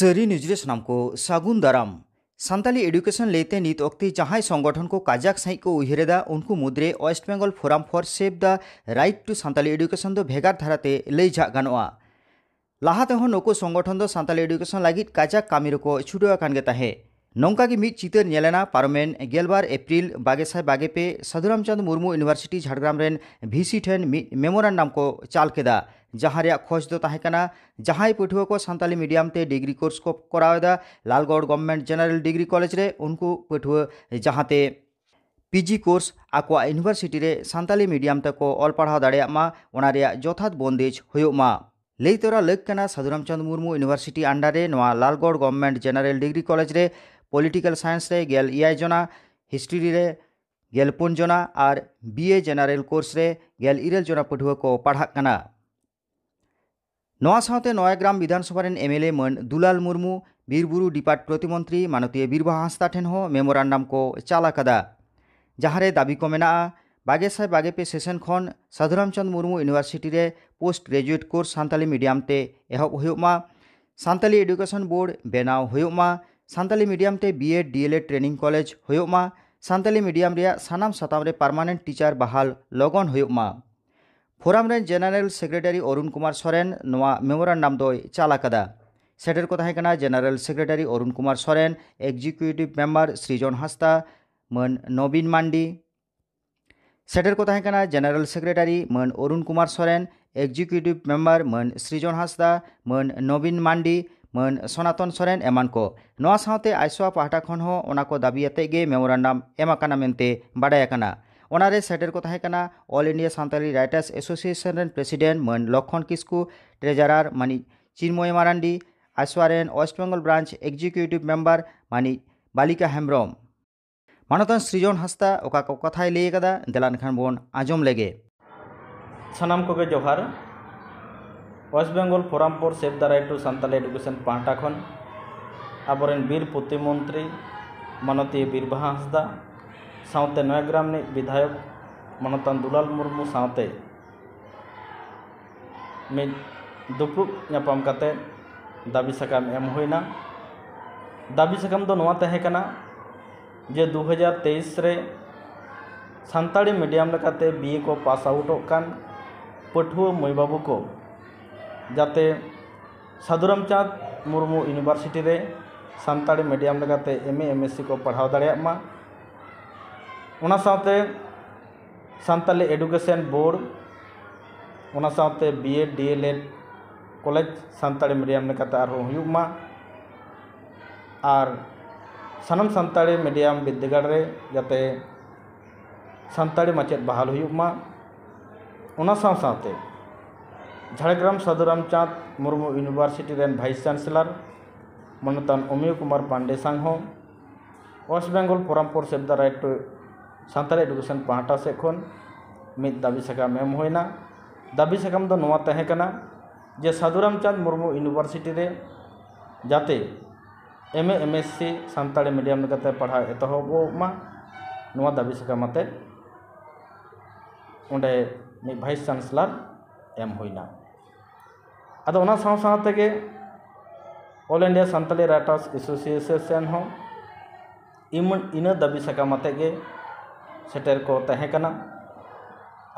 सरी निउजरे सनाम को सगुन दाराम सानताली एडुकेशन लेते नित अक्ति जहां संगठन को काजाक सही को उहेरेदा उनको मुद्रे West Bengal forum for save the right to सानी एडुकेशन दो भेगार धाराते लई जा गानोआ लाहाते संगठन दो सानताली एडुकेशन लागित काजाक कामी रको छुटुआ नौका की मित चितर पारमेन गेलबार एप्रिल बागेसाय बागेपे साधुरामचंद मुर्मू यूनिवर्सिटी झाड़ग्राम रेन भीसी ठेन मेमोरेंडम को चाल केदा जहाँ खोज ᱠᱷᱚᱡᱽ ᱫᱚ को ᱠᱟᱱᱟ ᱡᱟᱦᱟᱸᱭ ᱯᱟᱹᱴᱷᱩᱣᱟᱹ ᱠᱚ ᱥᱟᱱᱛᱟᱞᱤ ᱢᱤᱰᱤᱭᱟᱢ ᱛᱮ ᱰᱤᱜᱽᱨᱤ ᱠᱳᱨᱥ ᱠᱚ ᱠᱚᱨᱟᱣᱮᱫᱟ Lalgarh government general degree college PG course आकवा यूनिवर्सिटी रे सानताली मीडियम तक ऑल पढ़ा दाड़ेमा जथात बंदेज होमा लैतरा लक्ना Sadhu Ramchand Murmu university under Lalgarh government general degree college रे पॉलिटिकल साइंस रे गेल इय जना हिस्ट्री रे गेल पुन जना और बीए जेनारेल कोर्स रे गेल इरल जना पढ़ुआ को पढ़ा ᱱᱚᱣᱟ ᱥᱟᱶᱛᱮ ᱱᱚᱭᱟᱜᱨᱟᱢ ᱵᱤᱫᱷᱟᱱᱥᱚᱵᱷᱟ ᱨᱮᱱ ᱮᱢᱮᱞᱮ ᱢᱟᱹᱱ ᱫᱩᱞᱟᱞ ᱢᱩᱨᱢᱩ ᱵᱤᱨᱵᱩᱨᱩ ᱰᱤᱯᱟᱨᱴ ᱯᱨᱚᱛᱤᱢᱚᱱᱛᱨᱤ ᱢᱟᱱᱚᱛᱤᱭᱟᱹ ᱵᱤᱨᱵᱟᱦᱟ ᱦᱟᱸᱥᱫᱟ ᱴᱷᱮᱱ ᱦᱚᱸ ᱢᱮᱢᱳᱨᱟᱱᱰᱟᱢ ᱠᱚ ᱪᱟᱞ ᱟᱠᱟᱫᱟ ᱡᱟᱦᱟᱸᱨᱮ ᱫᱟᱵᱤ ᱠᱚ ᱢᱮᱱᱟᱜᱼᱟ ᱵᱟᱜᱮᱥᱟᱭ ᱵᱟᱜᱮᱯᱮ ᱥᱮᱥᱚᱱ ᱠᱷᱚᱱ ᱥᱟᱫᱷᱩᱨᱟᱢᱪᱚᱱᱫ ᱢᱩᱨᱢᱩ ᱤᱭᱩᱱᱤᱵᱷᱟᱨᱥᱤᱴᱤ ᱨᱮ post graduate course Santali medium ᱛᱮ ᱮᱦᱚᱵ ᱦᱩᱭᱩᱜ ᱢᱟ ᱥᱟᱱᱛᱟᱞᱤ ᱮᱰᱩᱠᱮᱥᱚᱱ ᱵᱳᱨᱰ ᱵᱮᱱᱟᱣ ᱦᱩᱭᱩᱜ ᱢᱟ ᱥᱟᱱᱛᱟᱞᱤ ᱢᱤᱰᱤᱭᱟᱢ ᱛᱮ ᱵᱤএᱰ ᱰᱤᱮᱞᱮᱰ ᱴᱨᱮᱱᱤᱝ ᱠᱚᱞᱮᱡᱽ ᱦᱩᱭᱩᱜ ᱢᱟ ᱥᱟᱱᱛᱟᱞᱤ ᱢᱤᱰᱤᱭᱟᱢ ᱨᱮᱭᱟᱜ ᱥᱟᱱᱟᱢ ᱥᱟᱛᱟᱢ ᱨᱮ ᱯᱟᱨᱢᱟᱱᱮᱱᱴ ᱴᱤᱪᱟᱨ ᱵᱟᱦᱟᱞ ᱞᱚᱜᱚᱱ ᱦᱩᱭᱩᱜ ᱢᱟ ᱯᱷᱳᱨᱟᱢ ᱨᱮᱱ ᱡᱮᱱᱟᱨᱮᱞ ᱥᱮᱠᱨᱮᱴᱟᱨᱤ ᱚᱨᱩᱱ ᱠᱩᱢᱟᱨ ᱥᱚᱨᱮᱱ ᱱᱚᱣᱟ ᱢᱮᱢᱳᱨᱟᱱᱰᱟᱢ ᱫᱚᱭ ᱪᱟᱞ ᱟᱠᱟᱫᱟ ᱥᱮᱴᱮᱨ ᱠᱚ ᱛᱟᱦᱮᱸ ᱠᱟᱱᱟ general secretary Arun Kumar Soren executive member Srijan Hansda ᱢᱟᱹᱱ ᱱᱚᱵᱤᱱ ᱢᱟᱱᱰᱤ ᱥᱮᱴᱮᱨ ᱠᱚ ᱛᱟᱦᱮᱸ ᱠᱟᱱᱟ ᱡᱮᱱᱟᱨᱮᱞ ᱥᱮᱠᱨᱮᱴᱟᱨᱤ ᱢᱟᱹᱱ ᱚᱨᱩᱱ ᱠᱩᱢᱟᱨ ᱥᱚᱨᱮᱱ ᱮᱠᱡᱤᱠᱤᱩᱴᱤᱵᱷ ᱢᱮᱢᱵᱟᱨ ᱢᱟᱹᱱ ᱥᱨᱤᱡᱚᱱ ᱦᱟᱸᱥᱫᱟ ᱢᱟᱹᱱ ᱱᱚᱵᱤᱱ ᱢᱟᱱᱰᱤ ᱢᱟᱹᱱ ᱥᱚᱱᱟᱛᱚᱱ ᱥᱚᱨᱮᱱ ᱮᱢᱟᱱ ᱠᱚ ᱱᱚᱣᱟ ᱥᱟᱶᱛᱮ ᱟᱭᱥᱚᱣᱟ ᱯᱟᱦᱴᱟ ᱠᱷᱚᱱ ᱦᱚᱸ ᱚᱱᱟ ᱠᱚ ᱫᱟᱵᱤ ᱟᱛᱮᱫ ᱜᱮ ᱢᱮᱢᱳᱨᱟᱱᱰᱟᱢ ᱮᱢ ᱟᱠᱟᱱᱟ ᱢᱮᱱᱛᱮ ᱵᱟᱰᱟᱭ ᱟᱠᱟᱱᱟ ᱚᱱᱟᱨᱮ ᱥᱮᱴᱮᱨ ᱠᱚ ᱛᱟᱦᱮᱸ ᱠᱟᱱᱟ all India Santali writers association ᱨᱮᱱ ᱯᱨᱮᱥᱤᱰᱮᱱᱴ ᱢᱟᱹᱱ ᱞᱚᱠᱠᱷᱚᱱ ᱠᱤᱥᱠᱩ ᱴᱨᱮᱡᱟᱨᱟᱨ ᱢᱟᱹᱱᱤᱡ ᱪᱤᱱᱢᱚᱭ ᱢᱟᱨᱟᱱᱰᱤ ᱟᱥᱣᱟᱨᱮᱱ west Bengal branch executive member মানিক বালিকা হেমব্রম মানতান সৃজন হাসদা ওকা কো কথাই লিয়ে কাদা দেলান খান বন আজম লেগে সানাম কোগে জোহার West Bengal forum for save the right to Santali education পাহাটা খন আবরেন বীর প্রতিমন্ত্রী মানতীয় বীরবাহা হাসদা साथ नयाग्राम विधायक मनोतन दुलाल मुर्मू साथ नापाम दाबी साकाम एम होना दाबी साकाम तो जे दो हज़ार तेईस सानी मीडियम बीए को पास आउट पठुआ मई बाबू को जाते साधुराम चाँद मुर्मू यूनिवर्सिटी सानी medium M A M S C को पढ़ा दाड़ा सानी education board B Ed D L Ed college सानी मीडियम और सनम सानी मीडियम विद्यागारे जाते सानी माचेद बहाल होते Jhargram Sadhu Ram Chand Murmu university vice chancellor मनोतान उमी कुमार पांडे सांग वेस्ट बेंगल परमपुर सेफ द टू सानी एडुकेशन पहाटा सन मिद दाबी साम होना दाबी साकाम जे साधु रामचंद मुरमू यूनिवर्सिटी रे जाते M A M S C सानी मीडियम पढ़ा एतहबा दाबी साकाम भाइस चांसलर एम होना अदसाते ऑल इंडिया सानी राइटर्स एसोसिएशन इन दाबी साकाम सेटेर को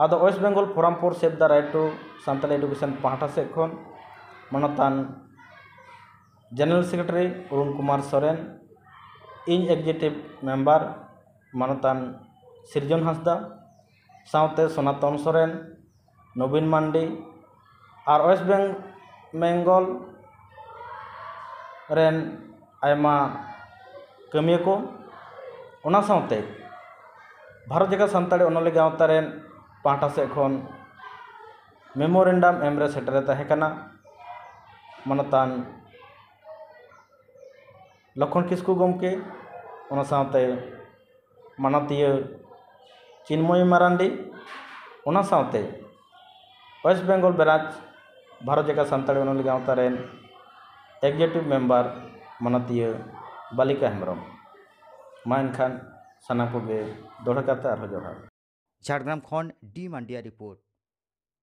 अद वेस्ट बेंगल फोरामपुर सेफ द रईट टू सानी एडुकेशन पहाटा सनतान जेनरल सेक्रेटरी अरुण कुमार सरें इन एक्जिकुटिव मेम्बर मानतान सृजन हंसदा साथे सनातन सोरेन नवीन मंडी और वेस्ट बेंगल कमिया को भारत जगह सानी अनल गावतारे पाटा सन मेमोरेंडम एमरे सेटरकान मनतान लखन किसकू गमके मानतिया चिन्मयी मारांडी साथ वेस्ट बेंगल बेराज भारत जगह सानी अनल गावतारे एक्जिक्यूटिव मेम्बर मानतिया बालिका हेम्रम मान खान ᱥᱟᱱᱟᱢ ᱠᱚᱜᱮ ᱫᱚᱦᱲᱟ ᱠᱟᱛᱮ ᱟᱨᱦᱚᱸ ᱡᱚᱦᱟᱨ ᱡᱷᱟᱲᱜᱨᱟᱢ ᱠᱷᱚᱱ ᱰᱤ ᱢᱟᱱᱰᱤᱭᱟ ᱨᱤᱯᱳᱨᱴ